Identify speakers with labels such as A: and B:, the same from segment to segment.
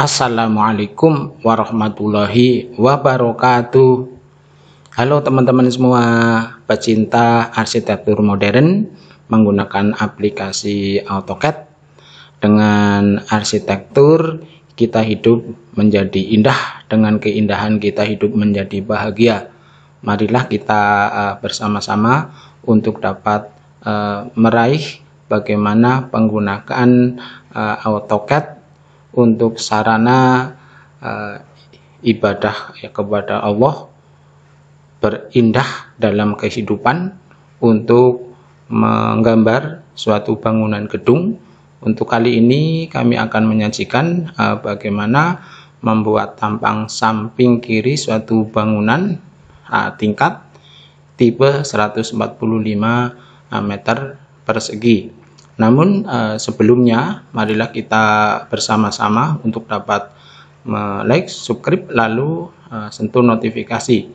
A: Assalamualaikum warahmatullahi wabarakatuh. Halo teman-teman semua, pecinta arsitektur modern menggunakan aplikasi AutoCAD. Dengan arsitektur kita hidup menjadi indah, dengan keindahan kita hidup menjadi bahagia. Marilah kita eh, bersama-sama untuk dapat eh, meraih bagaimana penggunaan eh, AutoCAD untuk sarana uh, ibadah ya, kepada Allah berindah dalam kehidupan untuk menggambar suatu bangunan gedung. Untuk kali ini kami akan menyajikan uh, bagaimana membuat tampang samping kiri suatu bangunan uh, tingkat tipe 145 meter persegi. Namun uh, sebelumnya marilah kita bersama-sama untuk dapat like, subscribe lalu uh, sentuh notifikasi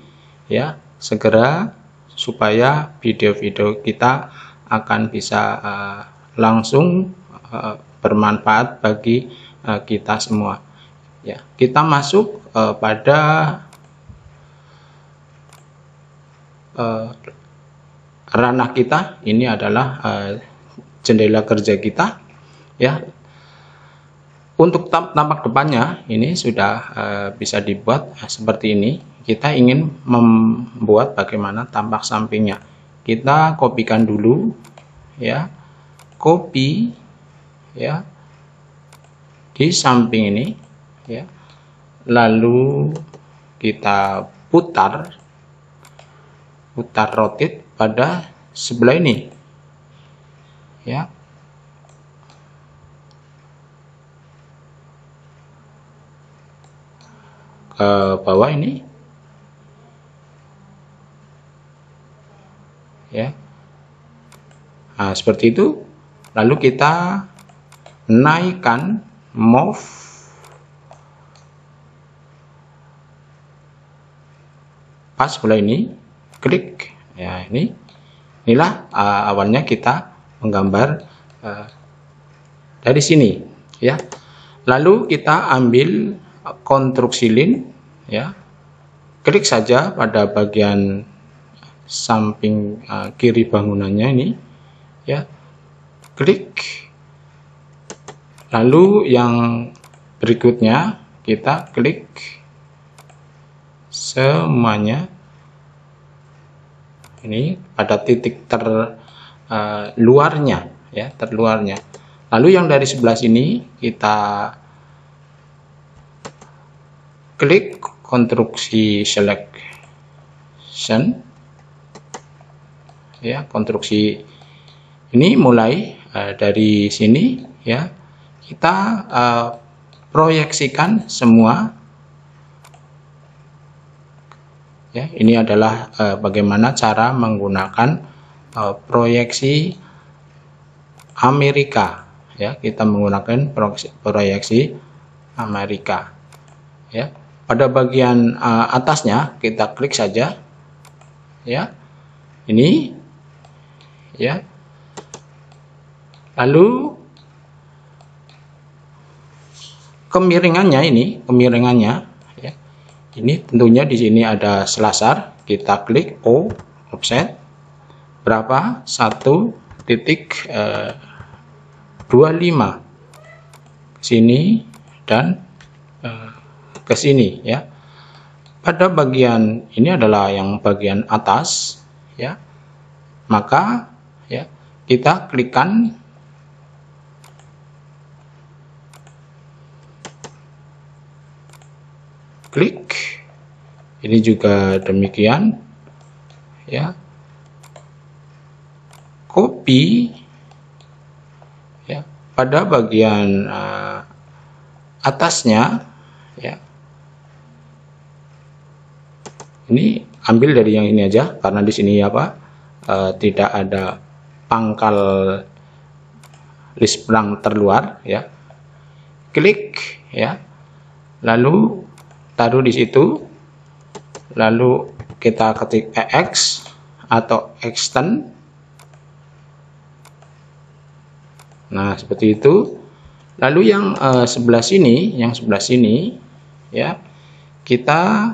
A: ya segera supaya video-video kita akan bisa uh, langsung uh, bermanfaat bagi uh, kita semua. Ya, kita masuk uh, pada uh, ranah kita ini adalah uh, jendela kerja kita ya untuk tampak depannya ini sudah uh, bisa dibuat eh, seperti ini kita ingin membuat bagaimana tampak sampingnya kita kopikan dulu ya copy ya di samping ini ya lalu kita putar putar rotate pada sebelah ini ya ke bawah ini ya nah, seperti itu lalu kita naikkan move pas mulai ini klik ya ini inilah uh, awalnya kita menggambar uh, dari sini ya lalu kita ambil konstruksi lin ya klik saja pada bagian samping uh, kiri bangunannya ini ya klik lalu yang berikutnya kita klik semuanya ini pada titik ter Eh, luarnya ya terluarnya lalu yang dari sebelah sini kita klik konstruksi selection ya konstruksi ini mulai uh, dari sini ya kita uh, proyeksikan semua ya ini adalah uh, bagaimana cara menggunakan proyeksi Amerika ya kita menggunakan proyeksi Amerika ya pada bagian uh, atasnya kita klik saja ya ini ya lalu kemiringannya ini kemiringannya ya ini tentunya di sini ada selasar kita klik O offset berapa? satu titik eh, dua lima sini dan eh, ke sini ya. Pada bagian ini adalah yang bagian atas ya. Maka ya, kita klikkan klik ini juga demikian ya kopi ya, pada bagian uh, atasnya ya. Ini ambil dari yang ini aja karena di sini apa uh, tidak ada pangkal list perang terluar ya. Klik ya. Lalu taruh di situ. Lalu kita ketik EX atau extend Nah, seperti itu. Lalu yang uh, eh, sebelah sini, yang sebelah sini ya, kita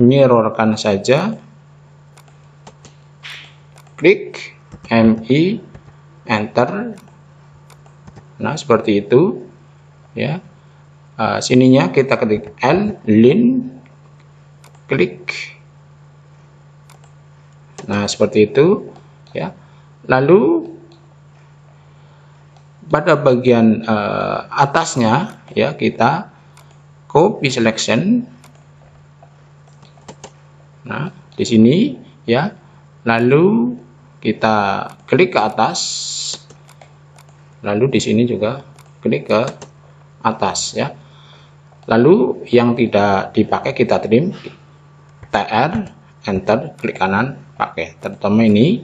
A: mirrorkan saja. Klik MI enter. Nah, seperti itu ya. Uh, sininya kita ketik L lin klik nah seperti itu ya lalu pada bagian uh, atasnya ya kita copy selection nah di sini ya lalu kita klik ke atas lalu di sini juga klik ke atas ya lalu yang tidak dipakai kita trim tr enter klik kanan pakai terutama ini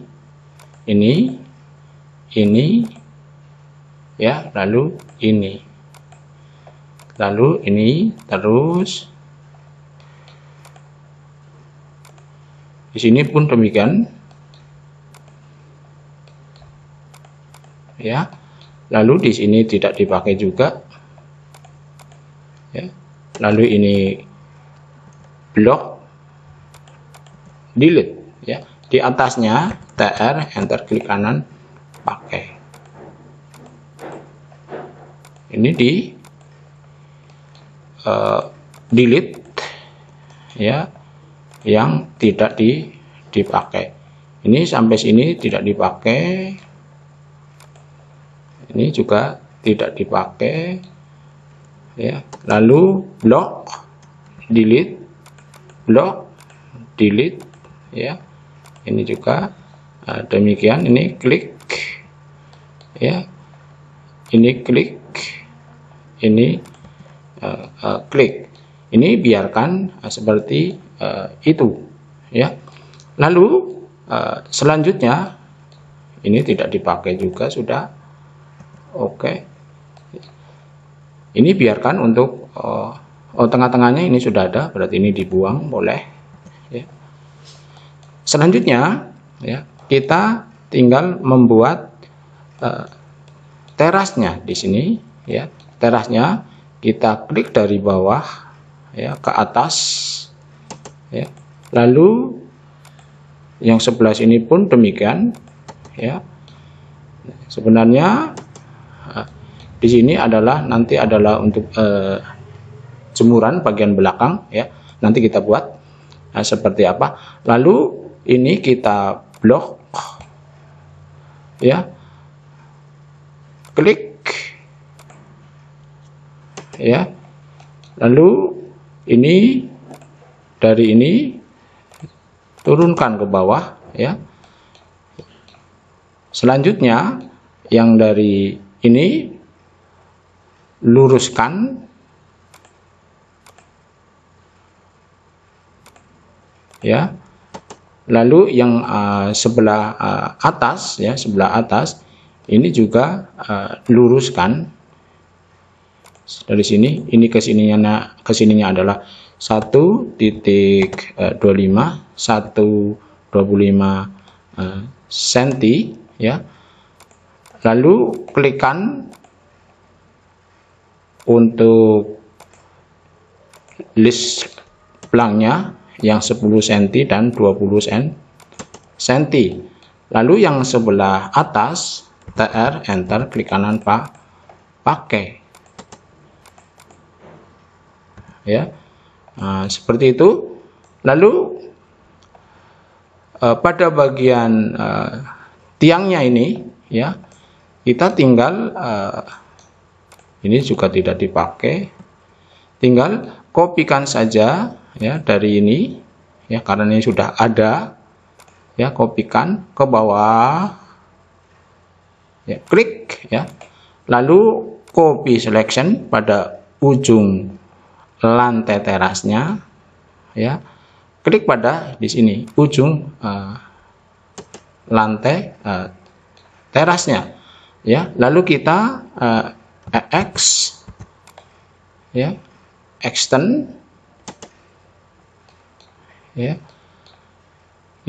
A: ini ini ya lalu ini lalu ini terus di sini pun demikian ya lalu di sini tidak dipakai juga ya lalu ini blok delete ya di atasnya tr enter klik kanan pakai ini di uh, delete ya yang tidak di, dipakai ini sampai sini tidak dipakai ini juga tidak dipakai ya lalu block delete block delete ya ini juga eh, demikian ini klik ya ini klik ini uh, uh, klik ini biarkan uh, seperti uh, itu ya lalu uh, selanjutnya ini tidak dipakai juga sudah oke okay. ini biarkan untuk uh, oh tengah-tengahnya ini sudah ada berarti ini dibuang boleh ya. selanjutnya ya kita tinggal membuat uh, terasnya di sini ya terasnya kita klik dari bawah ya ke atas ya lalu yang sebelah sini pun demikian ya sebenarnya di sini adalah nanti adalah untuk eh, jemuran bagian belakang ya nanti kita buat nah, seperti apa lalu ini kita blok ya klik ya. Lalu ini dari ini turunkan ke bawah ya. Selanjutnya yang dari ini luruskan ya. Lalu yang uh, sebelah uh, atas ya, sebelah atas ini juga uh, luruskan dari sini ini ke sininya ke sininya adalah 1 titik 25 eh, lima cm eh, ya lalu klikkan untuk list pelangnya yang 10 cm dan 20 cm lalu yang sebelah atas TR enter klik kanan pak pakai ya nah, seperti itu lalu eh, pada bagian eh, tiangnya ini ya kita tinggal eh, ini juga tidak dipakai tinggal kopikan saja ya dari ini ya karena ini sudah ada ya kopikan ke bawah ya klik ya lalu copy selection pada ujung lantai terasnya ya klik pada di sini ujung uh, lantai uh, terasnya ya lalu kita uh, x ya extend ya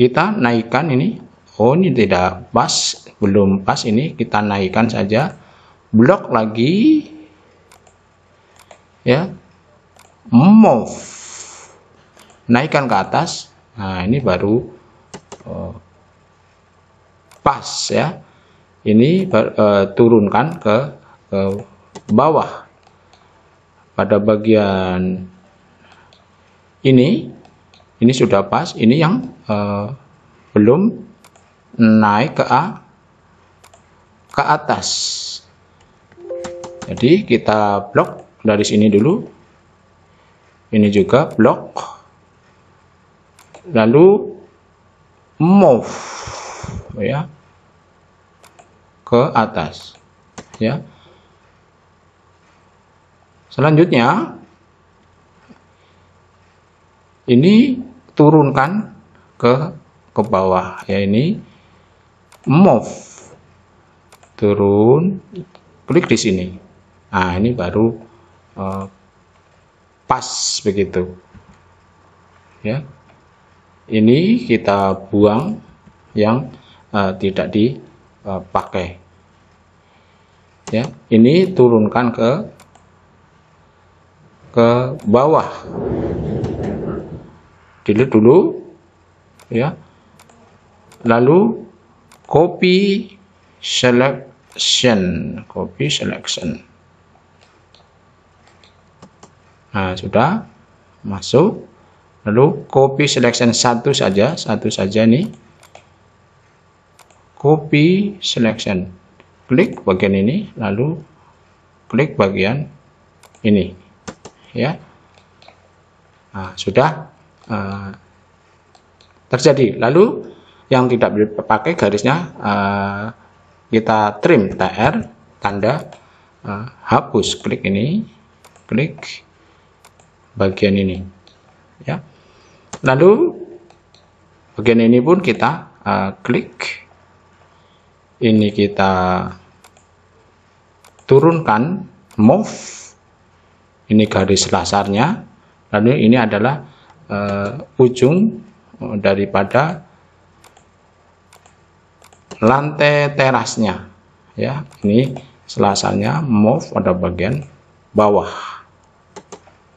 A: kita naikkan ini oh ini tidak pas belum pas ini kita naikkan saja blok lagi ya move naikkan ke atas nah ini baru uh, pas ya ini uh, turunkan ke, ke bawah pada bagian ini ini sudah pas ini yang uh, belum naik ke A ke atas jadi kita blok dari sini dulu ini juga block lalu move ya ke atas ya selanjutnya ini turunkan ke ke bawah ya ini move turun klik di sini nah ini baru uh, pas begitu. Ya. Ini kita buang yang uh, tidak dipakai. Ya, ini turunkan ke ke bawah. dilihat dulu ya. Lalu copy selection, copy selection. Nah, sudah masuk. Lalu copy selection satu saja, satu saja nih. Copy selection. Klik bagian ini, lalu klik bagian ini. Ya. Nah, sudah uh, terjadi. Lalu yang tidak dipakai garisnya uh, kita trim tr tanda uh, hapus klik ini klik bagian ini. Ya. Lalu bagian ini pun kita uh, klik. Ini kita turunkan move ini garis lasarnya lalu ini adalah uh, ujung uh, daripada lantai terasnya ya ini selasarnya move pada bagian bawah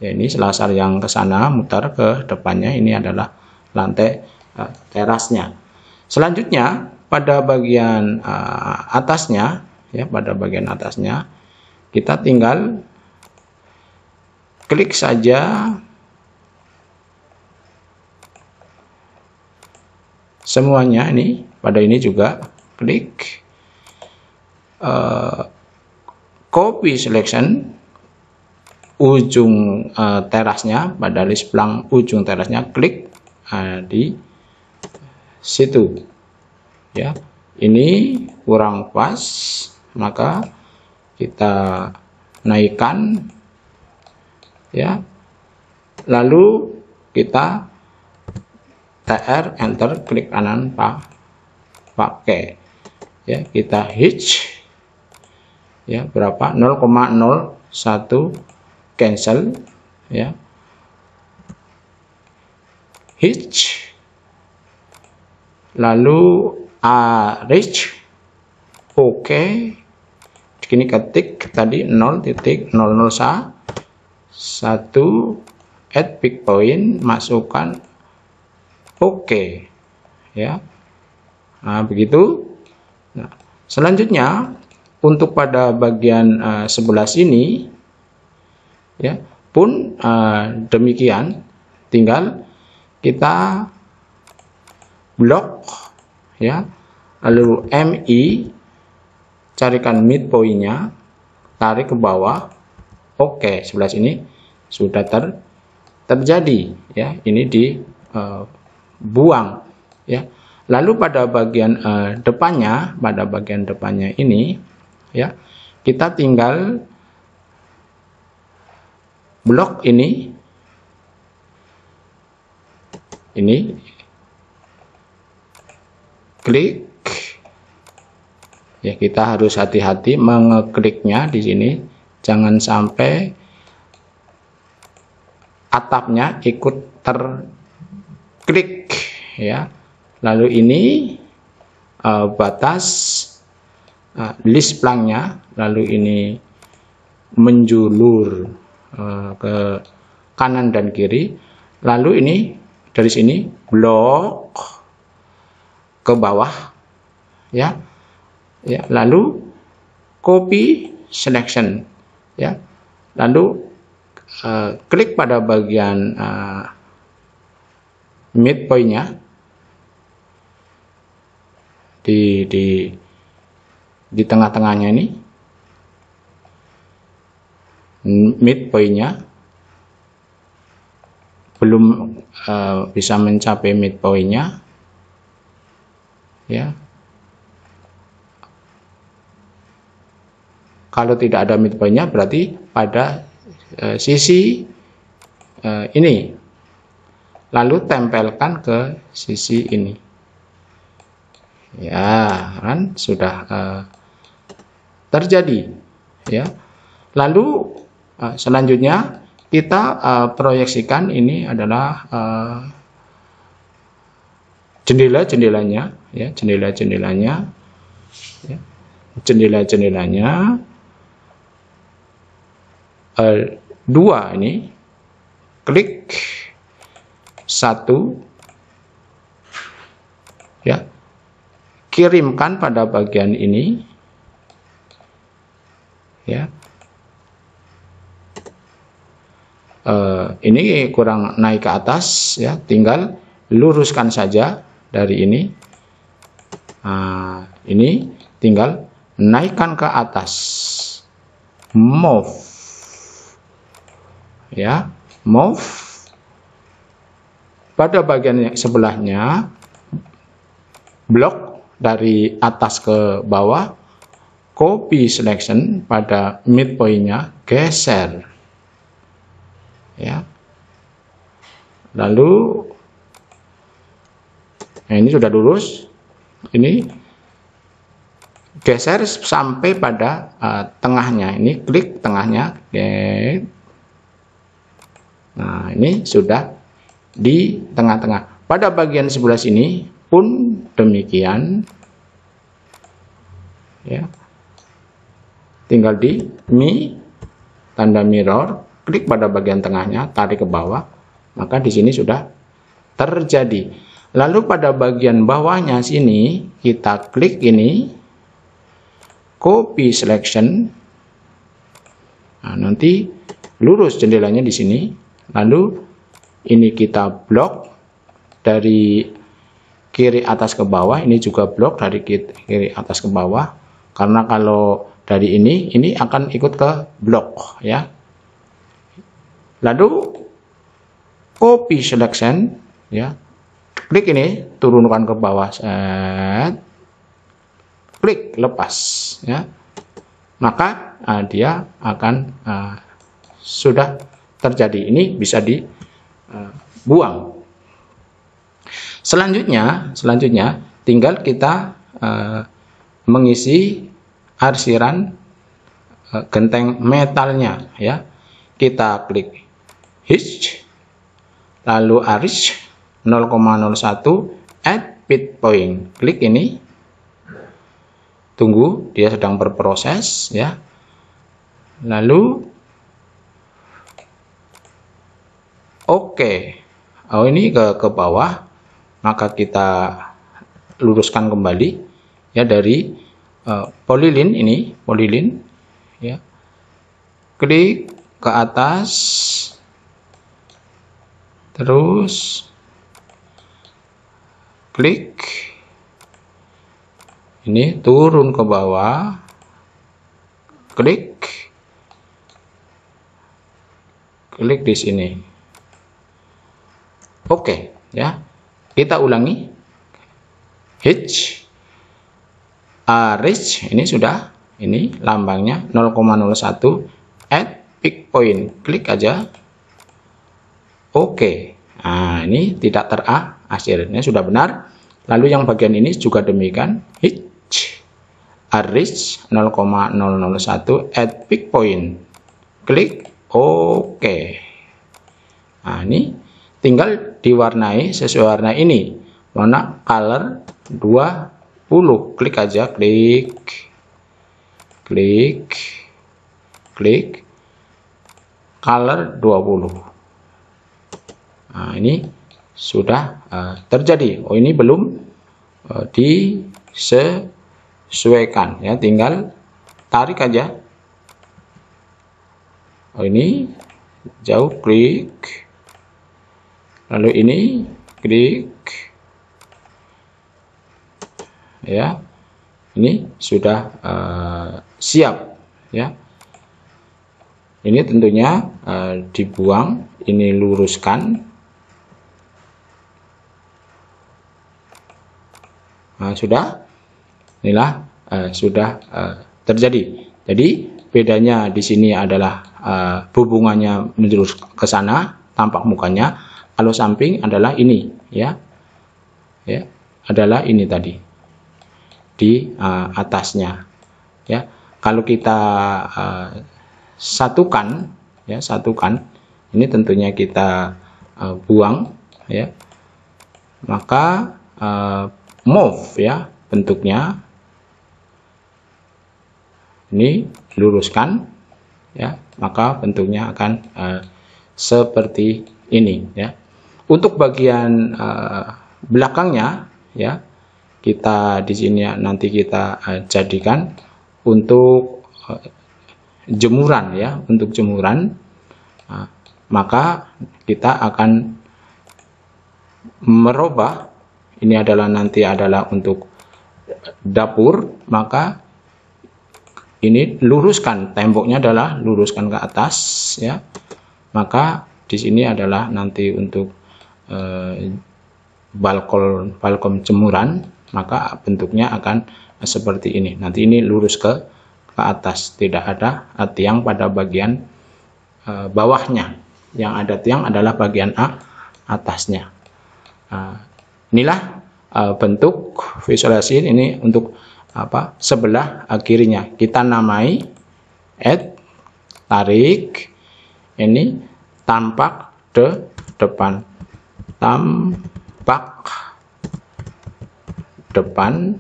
A: ya ini selasar yang ke sana mutar ke depannya ini adalah lantai uh, terasnya selanjutnya pada bagian uh, atasnya ya pada bagian atasnya kita tinggal klik saja semuanya ini pada ini juga klik uh, copy selection ujung uh, terasnya pada list blank ujung terasnya klik uh, di situ ya ini kurang pas maka kita naikkan ya lalu kita tr enter klik kanan pak pakai ya kita hitch ya berapa 0,01 cancel ya hitch lalu A, reach oke okay. kini ketik tadi 0.001 add big point masukkan oke okay. ya nah begitu nah, selanjutnya untuk pada bagian uh, eh, sebelah sini ya pun uh, demikian tinggal kita blok ya lalu MI carikan midpointnya tarik ke bawah oke okay, sebelah sini sudah ter terjadi ya ini dibuang eh, uh, ya lalu pada bagian uh, depannya pada bagian depannya ini ya kita tinggal blok ini ini klik ya kita harus hati-hati mengekliknya di sini jangan sampai atapnya ikut terklik ya lalu ini uh, batas uh, list plangnya lalu ini menjulur Eh, ke kanan dan kiri. Lalu ini dari sini blok ke bawah ya. Ya, lalu copy selection ya. Lalu uh, klik pada bagian uh, midpointnya di di di tengah-tengahnya ini midpointnya belum uh, bisa mencapai midpointnya ya kalau tidak ada midpointnya berarti pada uh, sisi uh, ini lalu tempelkan ke sisi ini ya kan sudah uh, terjadi ya lalu Nah, selanjutnya kita uh, proyeksikan ini adalah eh, jendela-jendelanya, ya jendela-jendelanya, ya, jendela-jendelanya uh, dua ini, klik satu, ya kirimkan pada bagian ini, ya eh, ini kurang naik ke atas ya tinggal luruskan saja dari ini nah, ini tinggal naikkan ke atas move ya move pada bagian yang sebelahnya blok dari atas ke bawah copy selection pada midpointnya geser ya lalu nah ini sudah lurus ini geser sampai pada uh, tengahnya ini klik tengahnya klik. nah ini sudah di tengah-tengah pada bagian sebelah sini pun demikian ya tinggal di mi tanda mirror klik pada bagian tengahnya, tarik ke bawah, maka di sini sudah terjadi. Lalu pada bagian bawahnya sini, kita klik ini, copy selection, nah, nanti lurus jendelanya di sini, lalu ini kita blok dari kiri atas ke bawah, ini juga blok dari kiri atas ke bawah, karena kalau dari ini, ini akan ikut ke blok ya, Lalu copy selection ya. Klik ini, turunkan ke bawah set. Klik lepas ya. Maka uh, dia akan uh, sudah terjadi. Ini bisa dibuang. Ah, selanjutnya, selanjutnya tinggal kita uh, mengisi arsiran uh, genteng metalnya ya. Kita klik hitch lalu aris 0,01 at bit point klik ini tunggu dia sedang berproses ya lalu oke okay. oh ini ke ke bawah maka kita luruskan kembali ya dari uh, polilin ini polilin ya klik ke atas terus klik ini turun ke bawah klik klik di sini oke okay, ya kita ulangi hitch uh, ini sudah ini lambangnya 0,01 at pick point klik aja Oke. Nah, ini tidak terasir. hasilnya sudah benar. Lalu yang bagian ini juga demikian. Hitch. Average 0,001 at peak point. Klik OK. Nah, ini tinggal diwarnai sesuai warna ini. Warna color 20. Klik aja, klik. Klik. Klik. Color 20. Nah, ini sudah uh, terjadi. Oh ini belum uh, disesuaikan ya, tinggal tarik aja. Oh ini jauh klik. Lalu ini klik. Ya. Ini sudah uh, siap ya. Ini tentunya uh, dibuang, ini luruskan sudah inilah uh, sudah uh, terjadi. Jadi bedanya di sini adalah uh, hubungannya menjurus ke sana tampak mukanya. Kalau samping adalah ini ya. Ya, adalah ini tadi. Di uh, atasnya. Ya. Kalau kita uh, satukan ya, satukan ini tentunya kita uh, buang ya. Maka uh, move ya bentuknya ini luruskan ya maka bentuknya akan uh, seperti ini ya untuk bagian uh, belakangnya ya kita di sini nanti kita uh, jadikan untuk uh, jemuran ya untuk jemuran uh, maka kita akan merubah ini adalah nanti adalah untuk dapur maka ini luruskan temboknya adalah luruskan ke atas ya maka di sini adalah nanti untuk eh, balkon balkon jemuran maka bentuknya akan seperti ini nanti ini lurus ke ke atas tidak ada tiang pada bagian eh, bawahnya yang ada tiang adalah bagian A atasnya ah, Inilah uh, bentuk visualisasi ini untuk apa sebelah kirinya kita namai add tarik ini tampak de depan tampak depan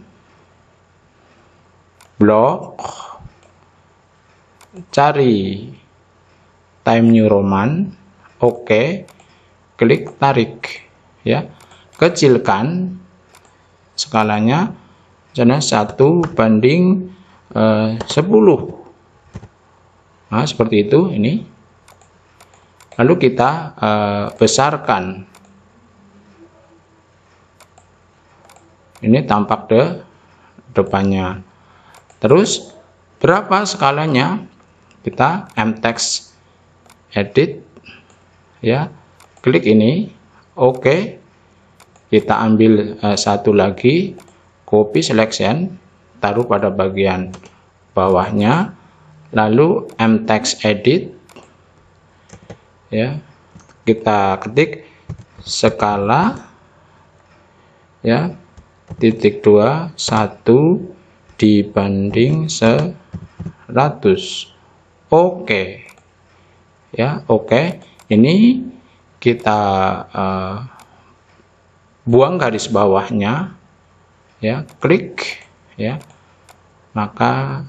A: blok cari time new roman oke okay. klik tarik ya kecilkan skalanya misalnya 1 banding eh, 10 nah seperti itu ini lalu kita eh, besarkan ini tampak de depannya terus berapa skalanya kita mtex edit ya klik ini oke okay kita ambil uh, satu lagi copy selection taruh pada bagian bawahnya lalu m text edit ya kita ketik skala ya titik dua satu dibanding 100 oke okay. ya oke okay. ini kita uh, buang garis bawahnya ya klik ya maka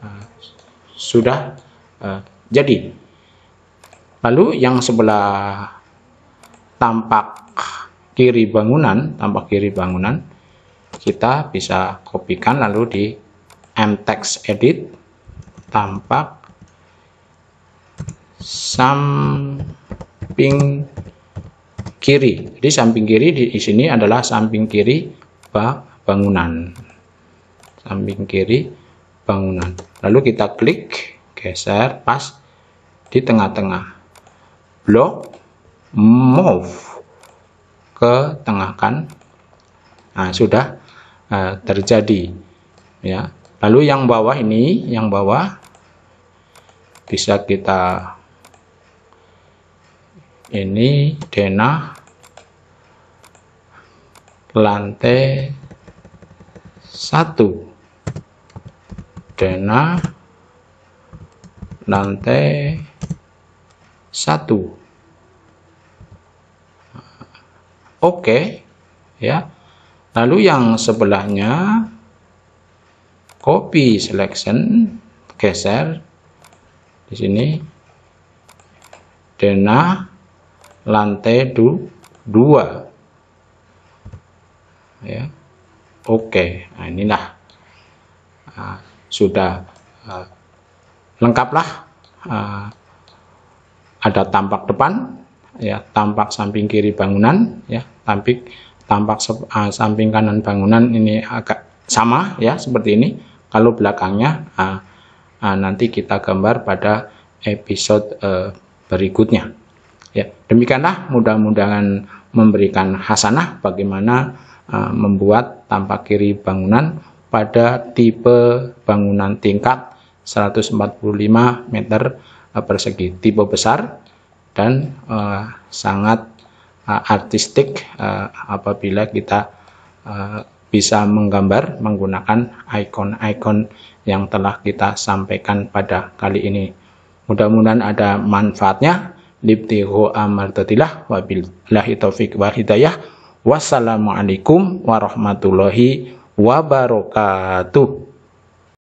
A: uh, sudah uh, jadi lalu yang sebelah tampak kiri bangunan tampak kiri bangunan kita bisa kopikan lalu di m text edit tampak samping kiri. Jadi samping kiri di, di sini adalah samping kiri bangunan. Samping kiri bangunan. Lalu kita klik, geser pas di tengah-tengah. Blok move ke tengah kan. Nah, sudah uh, terjadi ya. Lalu yang bawah ini, yang bawah bisa kita ini denah lantai satu denah lantai satu oke ya lalu yang sebelahnya copy selection geser di sini denah lantai du, ya oke nah, inilah nah, sudah uh, lengkaplah uh, ada tampak depan ya tampak samping kiri bangunan ya tampik, tampak uh, samping kanan bangunan ini agak sama ya seperti ini kalau belakangnya uh, uh, nanti kita gambar pada episode uh, berikutnya Ya, demikianlah mudah-mudahan memberikan hasanah bagaimana uh, membuat tampak kiri bangunan pada tipe bangunan tingkat 145 meter eh, persegi tipe besar dan uh, sangat uh, artistik uh, apabila kita uh, bisa menggambar menggunakan ikon-ikon yang telah kita sampaikan pada kali ini. Mudah-mudahan ada manfaatnya libtighu amartatilah wabillahi taufik wal hidayah wassalamualaikum warahmatullahi wabarakatuh